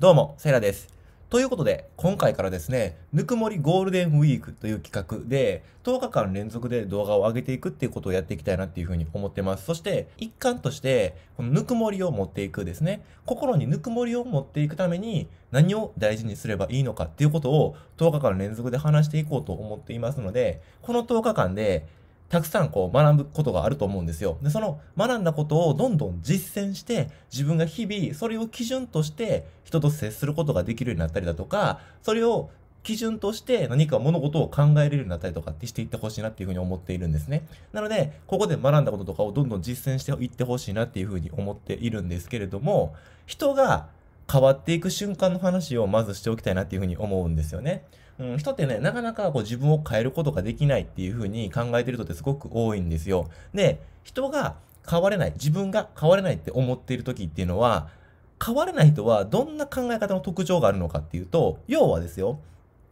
どうも、セイラです。ということで、今回からですね、ぬくもりゴールデンウィークという企画で、10日間連続で動画を上げていくっていうことをやっていきたいなっていうふうに思ってます。そして、一環として、このぬくもりを持っていくですね、心にぬくもりを持っていくために、何を大事にすればいいのかっていうことを10日間連続で話していこうと思っていますので、この10日間でたくさんこう学ぶことがあると思うんですよ。で、その学んだことをどんどん実践して、自分が日々それを基準として人と接することができるようになったりだとか、それを基準として何か物事を考えれるようになったりとかってしていってほしいなっていうふうに思っているんですね。なので、ここで学んだこととかをどんどん実践していってほしいなっていうふうに思っているんですけれども、人が変わっていく瞬間の話をまずしておきたいなっていうふうに思うんですよね。うん、人ってね、なかなかこう自分を変えることができないっていうふうに考えてる人ってすごく多いんですよ。で、人が変われない、自分が変われないって思っている時っていうのは、変われない人はどんな考え方の特徴があるのかっていうと、要はですよ、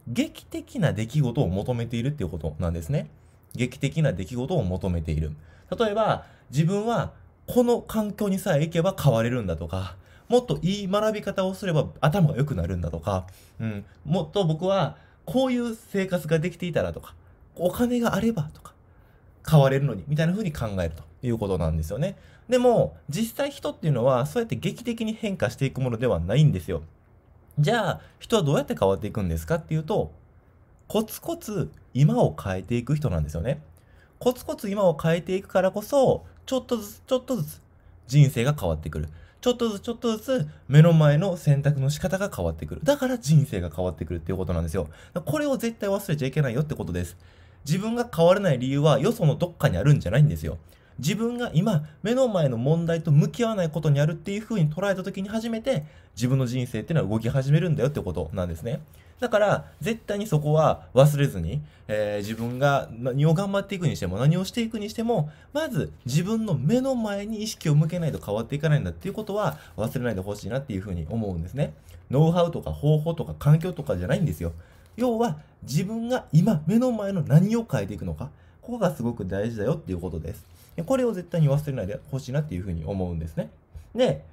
劇的な出来事を求めているっていうことなんですね。劇的な出来事を求めている。例えば、自分はこの環境にさえ行けば変われるんだとか、もっといい学び方をすれば頭が良くなるんだとか、うん、もっと僕はこういう生活ができていたらとか、お金があればとか、変われるのに、みたいな風に考えるということなんですよね。でも、実際人っていうのは、そうやって劇的に変化していくものではないんですよ。じゃあ、人はどうやって変わっていくんですかっていうと、コツコツ今を変えていく人なんですよね。コツコツ今を変えていくからこそ、ちょっとずつ、ちょっとずつ人生が変わってくる。ちょっとずつちょっとずつ目の前の選択の仕方が変わってくる。だから人生が変わってくるっていうことなんですよ。これを絶対忘れちゃいけないよってことです。自分が変われない理由はよそのどっかにあるんじゃないんですよ。自分が今目の前の問題と向き合わないことにあるっていうふうに捉えた時に初めて自分の人生っていうのは動き始めるんだよってことなんですね。だから、絶対にそこは忘れずに、えー、自分が何を頑張っていくにしても、何をしていくにしても、まず自分の目の前に意識を向けないと変わっていかないんだっていうことは忘れないでほしいなっていうふうに思うんですね。ノウハウとか方法とか環境とかじゃないんですよ。要は、自分が今目の前の何を変えていくのか、ここがすごく大事だよっていうことです。これを絶対に忘れないでほしいなっていうふうに思うんですね。で、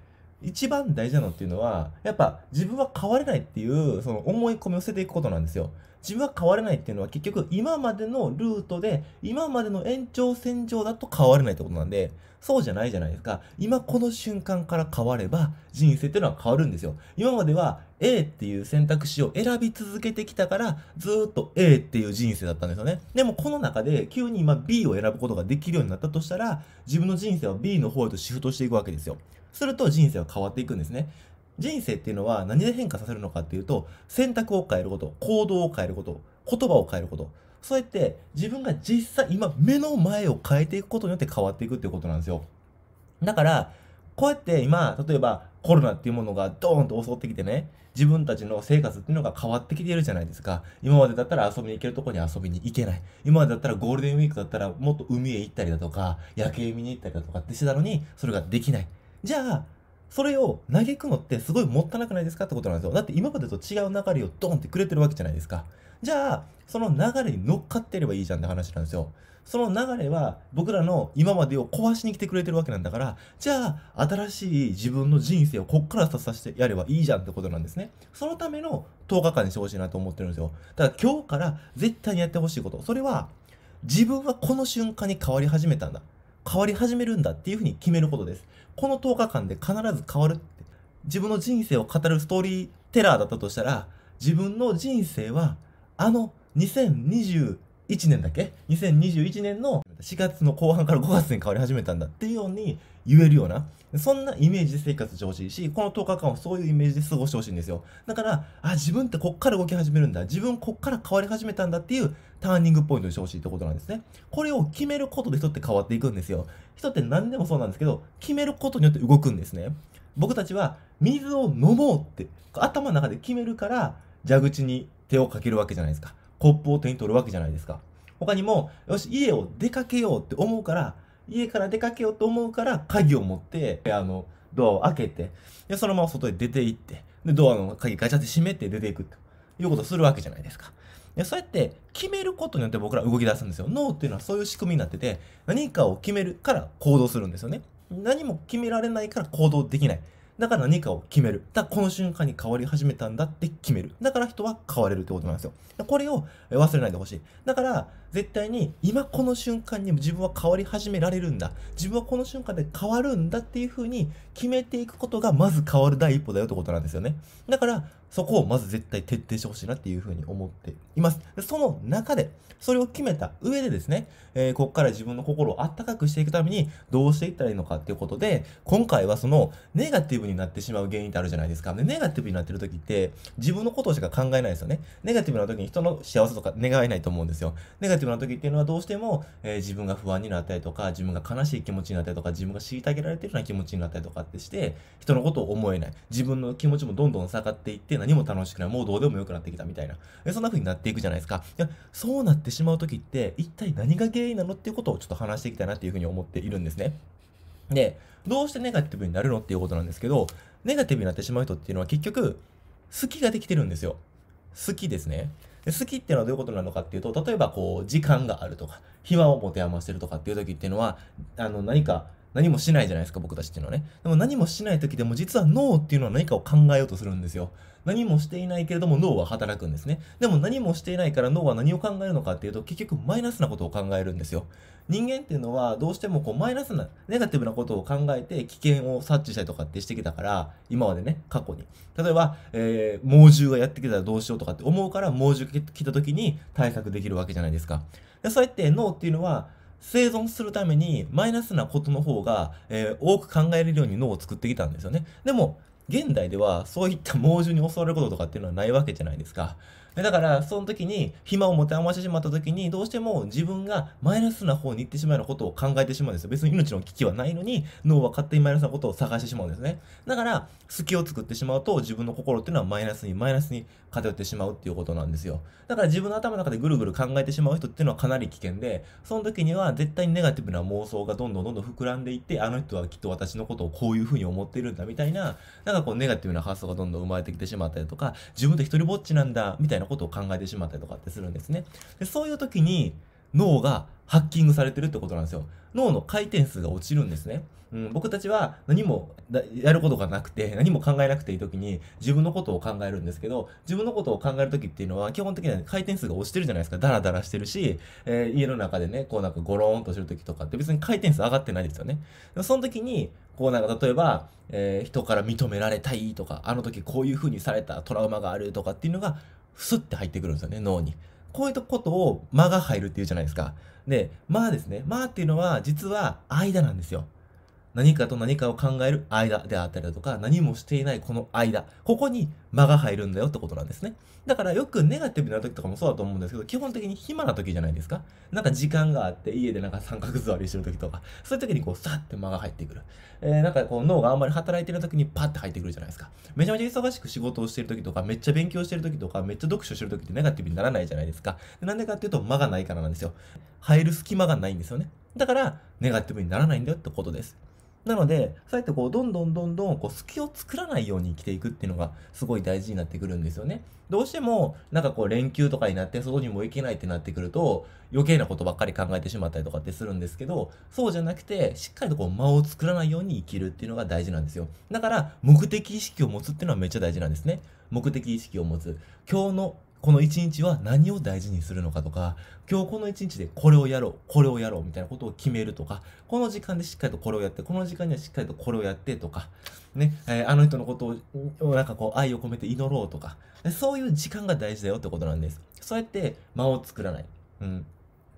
一番大事なのっていうのは、やっぱ自分は変われないっていう、その思い込みを捨てていくことなんですよ。自分は変われないっていうのは結局今までのルートで今までの延長線上だと変われないってことなんでそうじゃないじゃないですか今この瞬間から変われば人生っていうのは変わるんですよ今までは A っていう選択肢を選び続けてきたからずっと A っていう人生だったんですよねでもこの中で急に今 B を選ぶことができるようになったとしたら自分の人生は B の方へとシフトしていくわけですよすると人生は変わっていくんですね。人生っていうのは何で変化させるのかっていうと、選択を変えること、行動を変えること、言葉を変えること、そうやって自分が実際今目の前を変えていくことによって変わっていくっていうことなんですよ。だから、こうやって今、例えばコロナっていうものがドーンと襲ってきてね、自分たちの生活っていうのが変わってきているじゃないですか。今までだったら遊びに行けるとこに遊びに行けない。今までだったらゴールデンウィークだったらもっと海へ行ったりだとか、夜景見に行ったりだとかってしてたのに、それができない。じゃあ、それを嘆くのってすごいもったなくないですかってことなんですよ。だって今までと違う流れをドンってくれてるわけじゃないですか。じゃあ、その流れに乗っかってればいいじゃんって話なんですよ。その流れは僕らの今までを壊しに来てくれてるわけなんだから、じゃあ、新しい自分の人生をこっからさせてやればいいじゃんってことなんですね。そのための10日間にしてほしいなと思ってるんですよ。ただ今日から絶対にやってほしいこと。それは、自分はこの瞬間に変わり始めたんだ。変わり始めるんだっていうふうに決めることです。この10日間で必ず変わるって。自分の人生を語るストーリーテラーだったとしたら、自分の人生は、あの2021年だけ ?2021 年の4月の後半から5月に変わり始めたんだっていうように言えるような、そんなイメージで生活してほしいし、この10日間をそういうイメージで過ごしてほしいんですよ。だから、あ、自分ってこっから動き始めるんだ。自分こっから変わり始めたんだっていうターニングポイントにしてほしいってことなんですね。これを決めることで人って変わっていくんですよ。人って何でもそうなんですけど、決めることによって動くんですね。僕たちは水を飲もうって頭の中で決めるから、蛇口に手をかけるわけじゃないですか。コップを手に取るわけじゃないですか。他にも、よし、家を出かけようって思うから、家から出かけようと思うから、鍵を持って、あの、ドアを開けて、で、そのまま外へ出て行って、で、ドアの鍵ガチャって閉めて出ていくということをするわけじゃないですか。で、そうやって決めることによって僕ら動き出すんですよ。脳っていうのはそういう仕組みになってて、何かを決めるから行動するんですよね。何も決められないから行動できない。だから何かを決める。だからこの瞬間に変わり始めたんだって決める。だから人は変われるってことなんですよ。これを忘れないでほしい。だから、絶対に今この瞬間に自分は変わり始められるんだ自分はこの瞬間で変わるんだっていう風に決めていくことがまず変わる第一歩だよってことなんですよねだからそこをまず絶対徹底してほしいなっていう風に思っていますその中でそれを決めた上でですね、えー、ここから自分の心をあったかくしていくためにどうしていったらいいのかっていうことで今回はそのネガティブになってしまう原因ってあるじゃないですかでネガティブになってる時って自分のことしか考えないですよねネガティブな時に人の幸せとか願えないと思うんですよネガティブテな時っていうのはどうしても、えー、自分が不安になったりとか、自分が悲しい気持ちになったりとか、自分が虐げられてるような気持ちになったりとかってして、人のことを思えない。自分の気持ちもどんどん下がっていって、何も楽しくない。もうどうでもよくなってきたみたいな。えそんな風になっていくじゃないですか。いや、そうなってしまう時って、一体何が原因なのっていうことをちょっと話していきたいなっていう風に思っているんですね。で、どうしてネガティブになるのっていうことなんですけど、ネガティブになってしまう人っていうのは結局、好きができてるんですよ。好きですね。好きっていうのはどういうことなのかっていうと、例えばこう、時間があるとか、暇を持て余してるとかっていう時っていうのは、あの、何か、何もしないじゃないですか、僕たちっていうのはね。でも何もしない時でも実は脳っていうのは何かを考えようとするんですよ。何もしていないけれども脳は働くんですね。でも何もしていないから脳は何を考えるのかっていうと結局マイナスなことを考えるんですよ。人間っていうのはどうしてもこうマイナスな、ネガティブなことを考えて危険を察知したりとかってしてきたから、今までね、過去に。例えば、えー、猛獣がやってきたらどうしようとかって思うから猛獣が来た時に対策できるわけじゃないですか。でそうやって脳っていうのは生存するためにマイナスなことの方が、えー、多く考えれるように脳を作ってきたんですよね。でも、現代ではそういった猛獣に襲われることとかっていうのはないわけじゃないですか。だから、その時に暇を持て余してしまった時に、どうしても自分がマイナスな方に行ってしまうようなことを考えてしまうんですよ。別に命の危機はないのに、脳は勝手にマイナスなことを探してしまうんですね。だから、隙を作ってしまうと、自分の心っていうのはマイナスにマイナスに偏ってしまうっていうことなんですよ。だから自分の頭の中でぐるぐる考えてしまう人っていうのはかなり危険で、その時には絶対にネガティブな妄想がどんどんどんどん膨らんでいって、あの人はきっと私のことをこういうふうに思っているんだみたいな、なんかこうネガティブな発想がどんどん生まれてきてしまったりとか、自分で一人ぼっちなんだみたいなことを考えてしまったりとかってするんですね。でそういう時に、脳がハッキングされてるってことなんですよ。脳の回転数が落ちるんですね。うん、僕たちは何もやることがなくて、何も考えなくていい時に自分のことを考えるんですけど、自分のことを考える時っていうのは基本的には回転数が落ちてるじゃないですか。ダラダラしてるし、えー、家の中でね、こうなんかゴローンとする時とかって別に回転数上がってないですよね。その時に、こうなんか例えば、えー、人から認められたいとか、あの時こういう風にされたトラウマがあるとかっていうのが、スッって入ってくるんですよね、脳に。こういったことを間が入るっていうじゃないですか。で、間ですね。間っていうのは実は間なんですよ。何かと何かを考える間であったりだとか、何もしていないこの間、ここに間が入るんだよってことなんですね。だからよくネガティブな時とかもそうだと思うんですけど、基本的に暇な時じゃないですか。なんか時間があって、家でなんか三角座りしてる時とか、そういう時にこう、さって間が入ってくる。えー、なんかこう、脳があんまり働いてる時にパッて入ってくるじゃないですか。めちゃめちゃ忙しく仕事をしてる時とか、めっちゃ勉強してる時とか、めっちゃ読書してる時ってネガティブにならないじゃないですか。なんでかっていうと、間がないからなんですよ。入る隙間がないんですよね。だから、ネガティブにならないんだよってことです。なので、そうやってこう、どんどんどんどん、こう、隙を作らないように生きていくっていうのが、すごい大事になってくるんですよね。どうしても、なんかこう、連休とかになって、外にも行けないってなってくると、余計なことばっかり考えてしまったりとかってするんですけど、そうじゃなくて、しっかりとこう、間を作らないように生きるっていうのが大事なんですよ。だから、目的意識を持つっていうのはめっちゃ大事なんですね。目的意識を持つ。今日のこの一日は何を大事にするのかとか、今日この一日でこれをやろう、これをやろうみたいなことを決めるとか、この時間でしっかりとこれをやって、この時間にはしっかりとこれをやってとか、ね、えー、あの人のことを、なんかこう愛を込めて祈ろうとか、そういう時間が大事だよってことなんです。そうやって間を作らない。うん。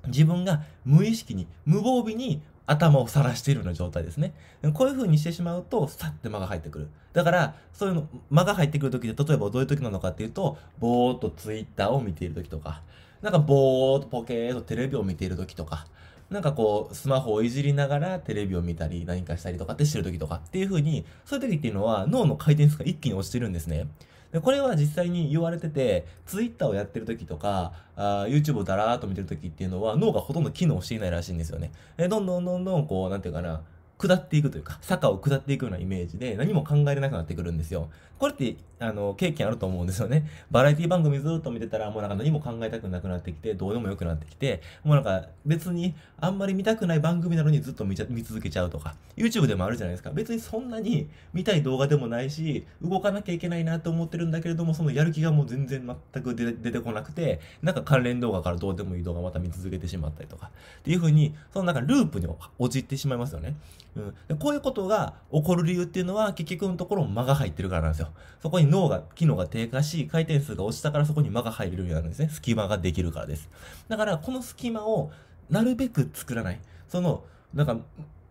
自分が無意識に、無防備に頭を晒しているような状態ですね。こういう風にしてしまうと、さって間が入ってくる。だから、そういうの、間が入ってくる時で、例えばどういう時なのかっていうと、ぼーっと twitter を見ている時とか、なんかぼーっとポケーとテレビを見ている時とか、なんかこう、スマホをいじりながらテレビを見たり、何かしたりとかってしてる時とかっていう風に、そういう時っていうのは脳の回転数が一気に落ちてるんですね。で、これは実際に言われてて、ツイッターをやってる時とか、あ YouTube をだらーっと見てる時っていうのは脳がほとんど機能していないらしいんですよね。え、どんどんどんどんこう、なんていうかな、下っていくというか、坂を下っていくようなイメージで何も考えれなくなってくるんですよ。これって、あの、経験あると思うんですよね。バラエティ番組ずっと見てたら、もうなんか何も考えたくなくなってきて、どうでもよくなってきて、もうなんか別にあんまり見たくない番組なのにずっと見ちゃ見続けちゃうとか、YouTube でもあるじゃないですか。別にそんなに見たい動画でもないし、動かなきゃいけないなと思ってるんだけれども、そのやる気がもう全然全く出てこなくて、なんか関連動画からどうでもいい動画また見続けてしまったりとか、っていう風に、そのなんかループに陥ってしまいますよね。うん。でこういうことが起こる理由っていうのは、結局のところ間が入ってるからなんですよ。そこに脳が、機能が低下し、回転数が落ちたからそこに間が入れるようになるんですね。隙間ができるからです。だから、この隙間をなるべく作らない。その、なんか、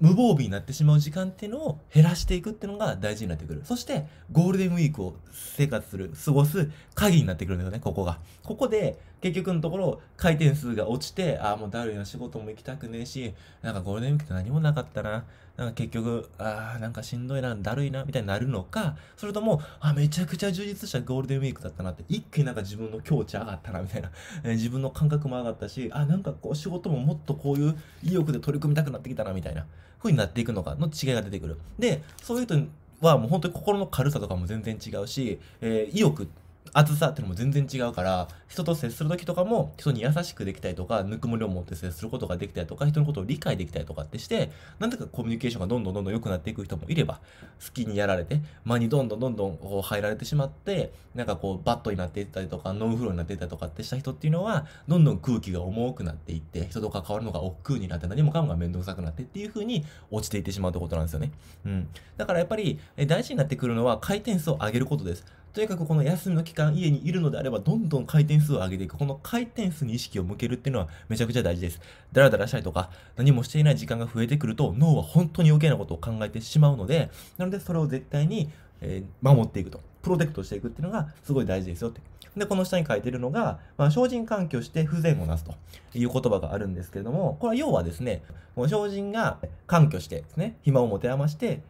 無防備になってしまう時間っていうのを減らしていくっていうのが大事になってくる。そして、ゴールデンウィークを生活する、過ごす鍵になってくるんですよね、ここが。ここで、結局のところ回転数が落ちてああもうだるいな仕事も行きたくねえしなんかゴールデンウィークって何もなかったななんか結局ああなんかしんどいなだるいなみたいになるのかそれともあめちゃくちゃ充実したゴールデンウィークだったなって一気になんか自分の境地上がったなみたいな、え自分の感覚も上がったしあなんかこう仕事ももっとこういう意欲で取り組みたくなってきたなみたいな風になっていくのかの違いが出てくるでそういう人はもう本当に心の軽さとかも全然違うし、えー、意欲って厚さってのも全然違うから、人と接する時とかも、人に優しくできたりとか、ぬくもりを持って接することができたりとか、人のことを理解できたりとかってして、なんとかコミュニケーションがどんどんどんどん良くなっていく人もいれば、好きにやられて、間にどんどんどんどんこう入られてしまって、なんかこう、バットになっていったりとか、ノンフローになっていったりとかってした人っていうのは、どんどん空気が重くなっていって、人と関わるのが億劫になって、何もかもが面倒くさくなってっていう風に落ちていってしまうってことなんですよね。うん。だからやっぱり、大事になってくるのは回転数を上げることです。とにかくこの休みの期間家にいるのであればどんどん回転数を上げていく。この回転数に意識を向けるっていうのはめちゃくちゃ大事です。ダラダラしたりとか何もしていない時間が増えてくると脳は本当に余計なことを考えてしまうので、なのでそれを絶対に、え守っていくと。プロテクトしていくっていうのがすごい大事ですよって。で、この下に書いてるのが、まあ、精進環境して不全をなすという言葉があるんですけれども、これは要はですね、精進が環境してですね、暇を持て余して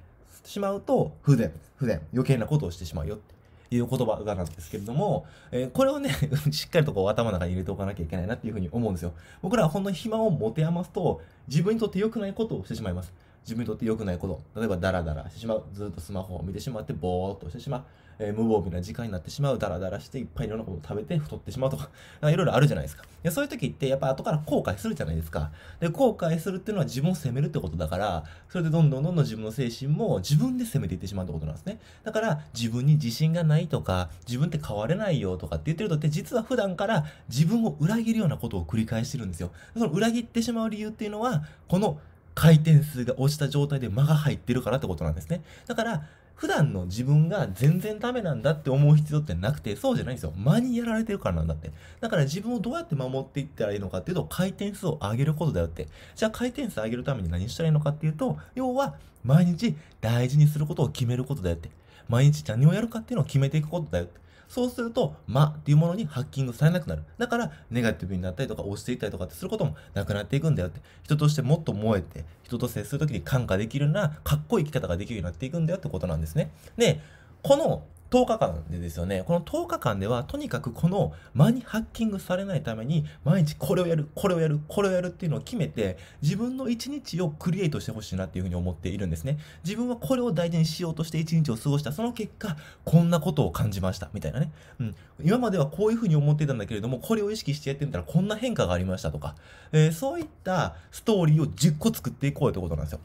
しまうと、不全、不全、余計なことをしてしまうよって。ていう言葉がなんですけれども、えー、これをね、しっかりとこう頭の中に入れておかなきゃいけないなっていうふうに思うんですよ。僕らはほんの暇を持て余すと、自分にとって良くないことをしてしまいます。自分にとって良くないこと。例えば、ダラダラしてしまう。ずっとスマホを見てしまって、ぼーっとしてしまう。えー、無防備な時間になってしまう、ダラダラしていっぱいいろんなことを食べて太ってしまうとか、いろいろあるじゃないですか。でそういう時ってやっぱ後から後悔するじゃないですか。で、後悔するっていうのは自分を責めるってことだから、それでどんどんどんどん自分の精神も自分で責めていってしまうってことなんですね。だから自分に自信がないとか、自分って変われないよとかって言ってるとって、実は普段から自分を裏切るようなことを繰り返してるんですよ。その裏切ってしまう理由っていうのは、この回転数が落ちた状態で間が入ってるからってことなんですね。だから、普段の自分が全然ダメなんだって思う必要ってなくて、そうじゃないんですよ。間にやられてるからなんだって。だから自分をどうやって守っていったらいいのかっていうと、回転数を上げることだよって。じゃあ回転数を上げるために何したらいいのかっていうと、要は、毎日大事にすることを決めることだよって。毎日何をやるかっていうのを決めていくことだよって。そうすると、間っていうものにハッキングされなくなる。だから、ネガティブになったりとか、押していったりとかってすることもなくなっていくんだよって。人としてもっと燃えて、人と接するときに感化できるような、かっこいい生き方ができるようになっていくんだよってことなんですね。で、この10日間でですよね、この10日間では、とにかくこの間にハッキングされないために、毎日これをやる、これをやる、これをやるっていうのを決めて、自分の1日をクリエイトしてほしいなっていうふうに思っているんですね。自分はこれを大事にしようとして1日を過ごした、その結果、こんなことを感じました、みたいなね。うん。今まではこういうふうに思ってたんだけれども、これを意識してやってみたらこんな変化がありましたとか、えー、そういったストーリーを10個作っていこうってことなんですよ。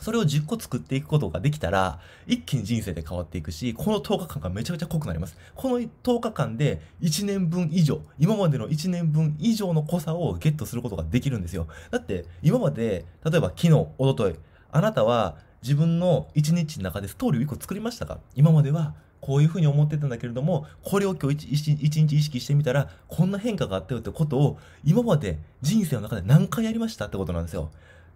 それを10個作っていくことができたら、一気に人生で変わっていくし、この10日間がめちゃめちゃ濃くなります。この10日間で1年分以上、今までの1年分以上の濃さをゲットすることができるんですよ。だって、今まで、例えば昨日、おととい、あなたは自分の1日の中でストーリーを1個作りましたか今までは、こういうふうに思ってたんだけれども、これを今日一日意識してみたら、こんな変化があったよってことを、今まで人生の中で何回やりましたってことなんですよ。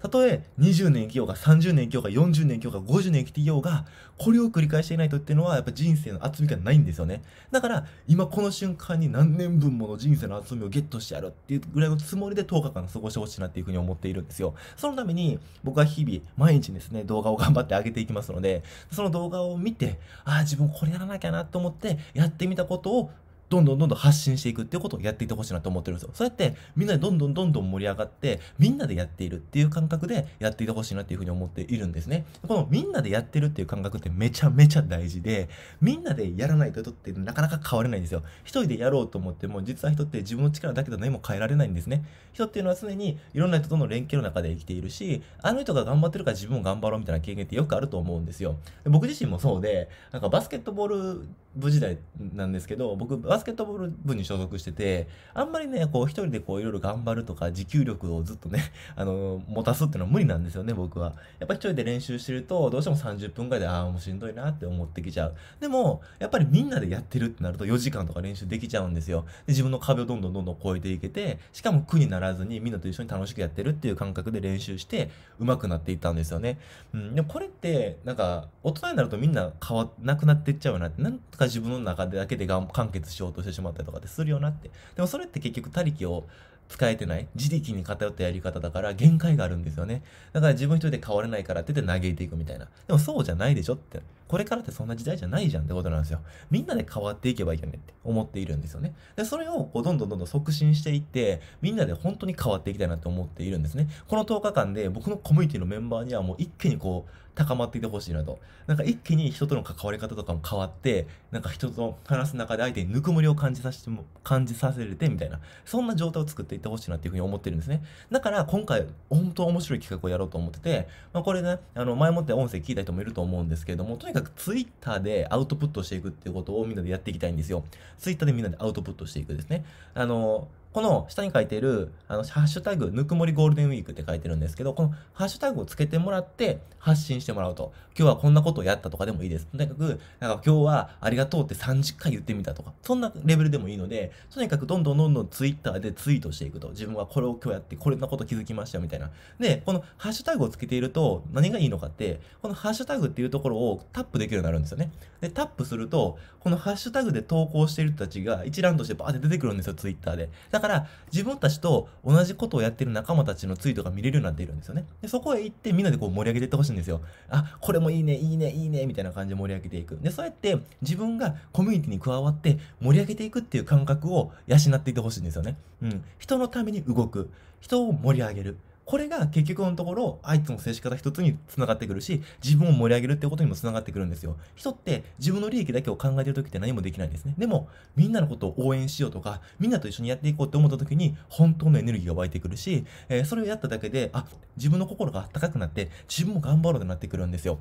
たとえ20年生きようが30年生きようが40年生きようが50年生きていようが、これを繰り返していないとっていうのはやっぱ人生の厚みがないんですよね。だから今この瞬間に何年分もの人生の厚みをゲットしてやるっていうぐらいのつもりで10日間過ごしてほしいなっていうふうに思っているんですよ。そのために僕は日々毎日ですね、動画を頑張って上げていきますので、その動画を見て、ああ自分これやらなきゃなと思ってやってみたことをどんどんどんどん発信していくっていうことをやっていってほしいなと思ってるんですよ。そうやってみんなでどんどんどんどん盛り上がって、みんなでやっているっていう感覚でやっていてほしいなっていうふうに思っているんですね。このみんなでやってるっていう感覚ってめちゃめちゃ大事で、みんなでやらないと人ってなかなか変われないんですよ。一人でやろうと思っても、実は人って自分の力だけで何も変えられないんですね。人っていうのは常にいろんな人との連携の中で生きているし、あの人が頑張ってるから自分も頑張ろうみたいな経験ってよくあると思うんですよ。僕自身もそうで、なんかバスケットボール部時代なんですけど、僕、バスケットボール部に所属してて、あんまりね、こう、一人でこう、いろいろ頑張るとか、持久力をずっとね、あの、持たすっていうのは無理なんですよね、僕は。やっぱ一人で練習してると、どうしても30分ぐらいで、ああ、もうしんどいなって思ってきちゃう。でも、やっぱりみんなでやってるってなると、4時間とか練習できちゃうんですよ。で、自分の壁をどんどんどんどん超えていけて、しかも苦にならずに、みんなと一緒に楽しくやってるっていう感覚で練習して、上手くなっていったんですよね。うん、でもこれって、なんか、大人になるとみんな変わ、なくなっていっちゃうなって、なんかた自分の中でだけで完結しようとしてしまったりとかってするよなって。でもそれって結局他力を使えてない自力に偏ったやり方だから限界があるんですよね。だから自分一人で変われないからって言って嘆いていくみたいな。でもそうじゃないでしょって。これからってそんな時代じゃないじゃんってことなんですよ。みんなで変わっていけばいいよねって思っているんですよね。で、それをこうどんどんどんどん促進していって、みんなで本当に変わっていきたいなと思っているんですね。この10日間で僕のコミュニティのメンバーにはもう一気にこう、高まっていてほしいなと。なんか一気に人との関わり方とかも変わって、なんか人と話す中で相手にぬくもりを感じさせても、感じさせれてみたいな、そんな状態を作っていってほしいなっていうふうに思ってるんですね。だから今回、本当面白い企画をやろうと思ってて、まあこれね、あの前もって音声聞いた人もいると思うんですけれども、とにかくくツイッターでアウトプットしていくっていうことをみんなでやっていきたいんですよ。ツイッターでみんなでアウトプットしていくですね。あのこの下に書いてる、あの、ハッシュタグ、ぬくもりゴールデンウィークって書いてるんですけど、このハッシュタグをつけてもらって発信してもらうと。今日はこんなことをやったとかでもいいです。とにかく、なんか今日はありがとうって30回言ってみたとか、そんなレベルでもいいので、とにかくどんどんどんどんツイッターでツイートしていくと。自分はこれを今日やって、これのこと気づきましたみたいな。で、このハッシュタグをつけていると、何がいいのかって、このハッシュタグっていうところをタップできるようになるんですよね。で、タップすると、このハッシュタグで投稿している人たちが一覧としてバーって出てくるんですよ、ツイッターで。だから、自分たちと同じことをやってる仲間たちのツイートが見れるようになっているんですよね。でそこへ行って、みんなでこう盛り上げていってほしいんですよ。あ、これもいいね、いいね、いいね、みたいな感じで盛り上げていく。で、そうやって自分がコミュニティに加わって盛り上げていくっていう感覚を養っていってほしいんですよね。うん。人のために動く。人を盛り上げる。これが結局のところ、あいつの接し方一つに繋がってくるし、自分を盛り上げるってことにも繋がってくるんですよ。人って自分の利益だけを考えてる時って何もできないんですね。でも、みんなのことを応援しようとか、みんなと一緒にやっていこうって思った時に、本当のエネルギーが湧いてくるし、えー、それをやっただけで、あ、自分の心が高くなって、自分も頑張ろうとなってくるんですよ。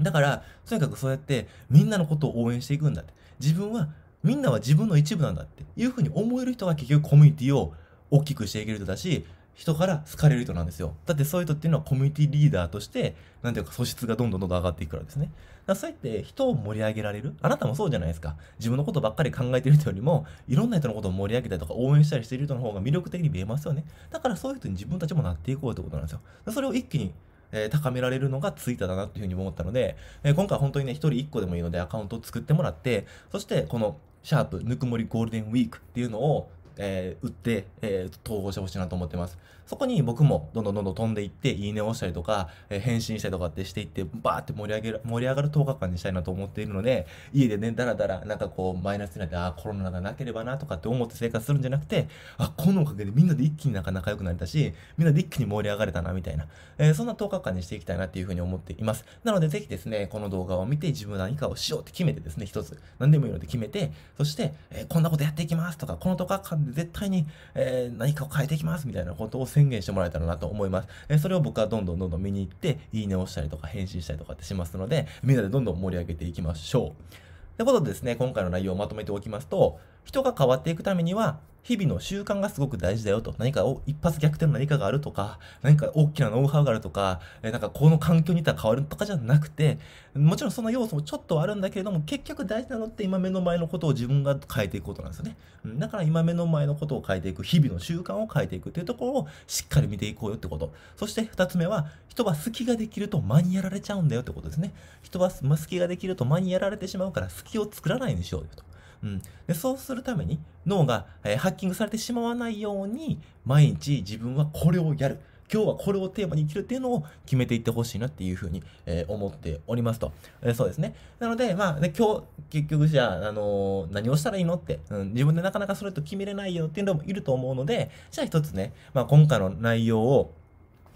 だから、とにかくそうやってみんなのことを応援していくんだって。自分は、みんなは自分の一部なんだっていうふうに思える人が結局コミュニティを大きくしていける人だし、人から好かれる人なんですよ。だってそういう人っていうのはコミュニティリーダーとして、なんていうか素質がどんどんどんどん上がっていくからですね。だそうやって人を盛り上げられる。あなたもそうじゃないですか。自分のことばっかり考えてる人よりも、いろんな人のことを盛り上げたりとか応援したりしてる人の方が魅力的に見えますよね。だからそういう人に自分たちもなっていこうってことなんですよ。それを一気にえ高められるのがツイッターだなというふうに思ったので、え今回本当にね、一人一個でもいいのでアカウントを作ってもらって、そしてこのシャープぬくもりゴールデンウィークっていうのをえー、売って、えー、統合してほしいなと思ってます。そこに僕もどんどんどんどん飛んでいって、いいねを押したりとか、えー、返信したりとかってしていって、バーって盛り上げる、盛り上がる10日間にしたいなと思っているので、家でね、だらだら、なんかこう、マイナスになって、ああ、コロナがなければなとかって思って生活するんじゃなくて、あ、このおかげでみんなで一気になんか仲良くなれたし、みんなで一気に盛り上がれたな、みたいな、えー、そんな10日間にしていきたいなっていうふうに思っています。なので、ぜひですね、この動画を見て自分何かをしようって決めてですね、一つ、何でもいいので決めて、そして、えー、こんなことやっていきますとか、この10日間で絶対に、えー、何かを変えていきますみたいなことを宣言してもらえたらなと思います。えー、それを僕はどんどんどんどん見に行って、いいねをしたりとか返信したりとかってしますので、みんなでどんどん盛り上げていきましょう。ということでですね、今回の内容をまとめておきますと、人が変わっていくためには、日々の習慣がすごく大事だよと。何かを一発逆転の何かがあるとか、何か大きなノウハウがあるとか、えなんかこの環境にいたら変わるとかじゃなくて、もちろんその要素もちょっとあるんだけれども、結局大事なのって今目の前のことを自分が変えていくことなんですよね。だから今目の前のことを変えていく、日々の習慣を変えていくっていうところをしっかり見ていこうよってこと。そして二つ目は、人は隙ができると間にやられちゃうんだよってことですね。人は隙ができると間にやられてしまうから、隙を作らないようにしようよと。うん、でそうするために脳が、えー、ハッキングされてしまわないように毎日自分はこれをやる今日はこれをテーマに生きるっていうのを決めていってほしいなっていうふうに、えー、思っておりますと、えー、そうですね。なので、まあ、ね、今日、結局じゃあ、あのー、何をしたらいいのって、うん、自分でなかなかそれと決めれないよっていうのもいると思うので、じゃあ一つね、まあ、今回の内容を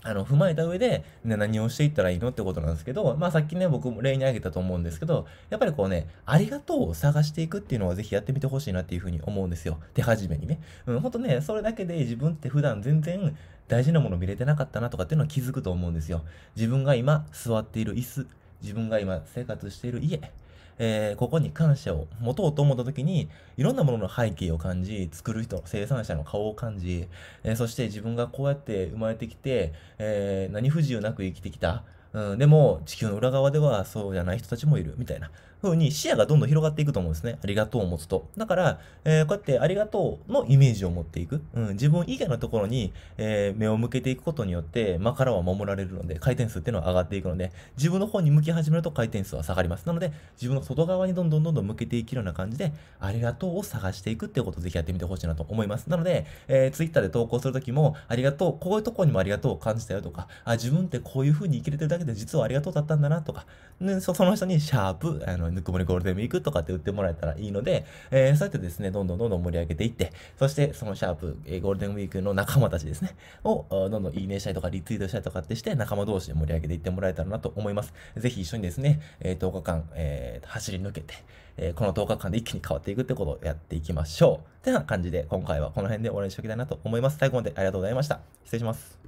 あの、踏まえた上で、ね、何をしていったらいいのってことなんですけど、まあさっきね、僕も例に挙げたと思うんですけど、やっぱりこうね、ありがとうを探していくっていうのはぜひやってみてほしいなっていうふうに思うんですよ。手始めにね。うん、ほんとね、それだけで自分って普段全然大事なもの見れてなかったなとかっていうのは気づくと思うんですよ。自分が今座っている椅子、自分が今生活している家、えー、ここに感謝を持とうと思った時に、いろんなものの背景を感じ、作る人、生産者の顔を感じ、えー、そして自分がこうやって生まれてきて、えー、何不自由なく生きてきた。うん、でも、地球の裏側ではそうじゃない人たちもいる、みたいな。ふうに視野がどんどん広がっていくと思うんですね。ありがとうを持つと。だから、えー、こうやってありがとうのイメージを持っていく。うん、自分以外のところに、えー、目を向けていくことによって、まからは守られるので、回転数っていうのは上がっていくので、自分の方に向き始めると回転数は下がります。なので、自分の外側にどんどんどんどん向けていけるような感じで、ありがとうを探していくっていうことをぜひやってみてほしいなと思います。なので、えー、Twitter で投稿するときも、ありがとう、こういうところにもありがとうを感じたよとか、あ、自分ってこういう風に生きれてるだけで実はありがとうだったんだなとか、ね、その人にシャープ、あの、の、ぬくもりゴールデンウィークとかって売ってもらえたらいいので、えー、そうやってですね、どんどんどんどん盛り上げていって、そしてそのシャープ、えー、ゴールデンウィークの仲間たちですね、をどんどんいいねしたりとかリツイートしたりとかってして仲間同士で盛り上げていってもらえたらなと思います。ぜひ一緒にですね、えー、10日間、えー、走り抜けて、えー、この10日間で一気に変わっていくってことをやっていきましょう。ってな感じで今回はこの辺で終わりにしておきたいなと思います。最後までありがとうございました。失礼します。